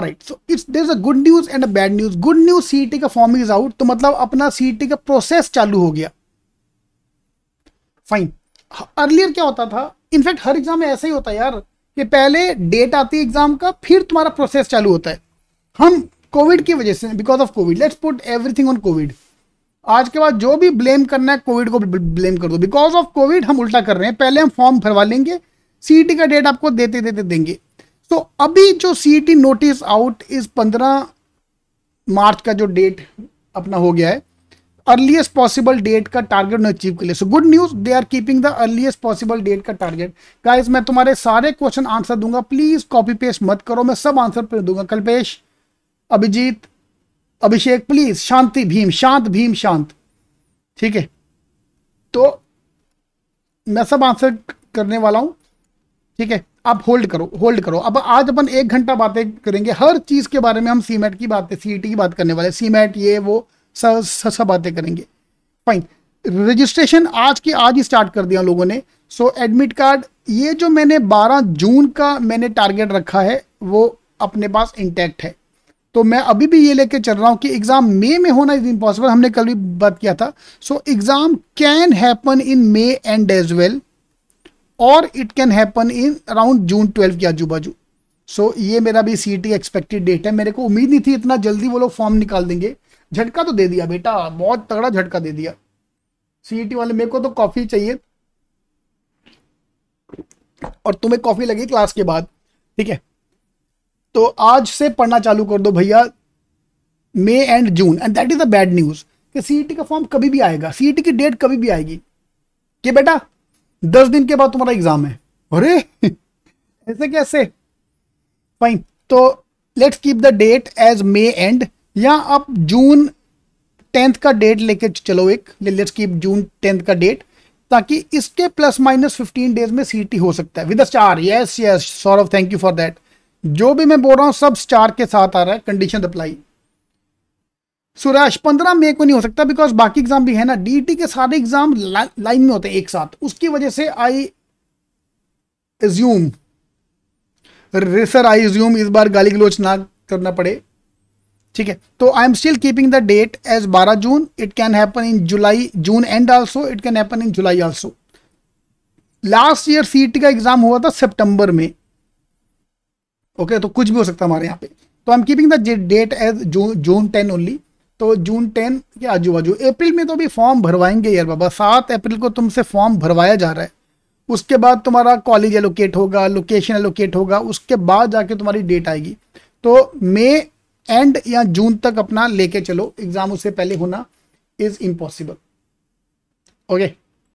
right so it's there a good news and a bad news good news C का form is out तो मतलब अपना सी e का process चालू हो गया फाइन अर्लियर क्या होता था इनफैक्ट हर एग्जाम में ऐसा ही होता है यार कि पहले डेट आती है एग्जाम का फिर तुम्हारा प्रोसेस चालू होता है हम कोविड की वजह से because of Covid let's put everything on Covid आज के बाद जो भी ब्लेम करना है कोविड को ब्लेम कर दो बिकॉज ऑफ कोविड हम उल्टा कर रहे हैं पहले हम फॉर्म भरवा लेंगे सीईटी e का डेट आपको देते देते देंगे तो अभी जो सीटी नोटिस आउट इस 15 मार्च का जो डेट अपना हो गया है अर्लीस्ट पॉसिबल डेट का टारगेट उन्हें अचीव के लिए so good news they are keeping the earliest possible date का टारगेट गाइस मैं तुम्हारे सारे क्वेश्चन आंसर दूंगा प्लीज कॉपी पेस्ट मत करो मैं सब आंसर पे दूंगा कल्पेश अभिजीत अभिषेक प्लीज शांति भीम शांत भीम शांत ठीक है तो मैं सब आंसर करने वाला हूं ठीक है आप होल्ड करो होल्ड करो अब आज अपन एक घंटा बातें करेंगे हर चीज़ के बारे में हम सीमेंट की बातें सी e की बात करने वाले सीमेंट ये वो सब सब बातें करेंगे फाइन रजिस्ट्रेशन आज की आज ही स्टार्ट कर दिया लोगों ने सो एडमिट कार्ड ये जो मैंने 12 जून का मैंने टारगेट रखा है वो अपने पास इंटैक्ट है तो मैं अभी भी ये लेके चल रहा हूँ कि एग्ज़ाम मे में होना इज इम्पॉसिबल हमने कल भी बात किया था so exam can happen in May and as well और it can happen in around June twelve के आजू बाजू सो ये मेरा भी सी एक्सपेक्टेड डेट है मेरे को उम्मीद नहीं थी इतना जल्दी वो लोग फॉर्म निकाल देंगे झटका तो दे दिया बेटा बहुत तगड़ा झटका दे दिया सी वाले मेरे को तो कॉफ़ी चाहिए और तुम्हें कॉफ़ी लगी क्लास के बाद ठीक है तो आज से पढ़ना चालू कर दो भैया May and June and that is the bad news कि सीई का फॉर्म कभी भी आएगा सीई की डेट कभी भी आएगी कि बेटा दस दिन के बाद तुम्हारा एग्जाम है अरे ऐसे कैसे फाइन तो let's keep the date as May and या आप जून टेंथ का डेट लेके चलो एक लेट्स कीप जून टेंथ का डेट ताकि इसके प्लस माइनस फिफ्टीन डेज में सीटी हो सकता है with a star yes yes Saurabh thank you for that जो भी मैं बोल रहा हूँ सब स्टार के साथ आ रहा है कंडीशन अप्लाई सुरेश पंद्रह मई को नहीं हो सकता बिकॉज बाकी एग्जाम भी है ना डीटी के सारे एग्जाम ला, लाइन में होते हैं एक साथ उसकी वजह से I assume sir I assume इस बार गाली गलोच ना करना पड़े ठीक है तो I am still keeping the date as 12 June it can happen in July June and also it can happen in July also last year सीट का एग्जाम हुआ था सितंबर में ओके okay, तो कुछ भी हो सकता हमारे यहाँ पे तो I am keeping the date as June June ten only तो जून टेन के आजू बाजू अप्रैल में तो अभी फॉर्म भरवाएंगे यार बाबा सात अप्रैल को तुमसे फॉर्म भरवाया जा रहा है उसके बाद तुम्हारा कॉलेज एलोकेट होगा लोकेशन एलोकेट होगा उसके बाद जाके तुम्हारी डेट आएगी तो मई एंड या जून तक अपना लेके चलो एग्जाम उससे पहले होना इज इम्पॉसिबल ओके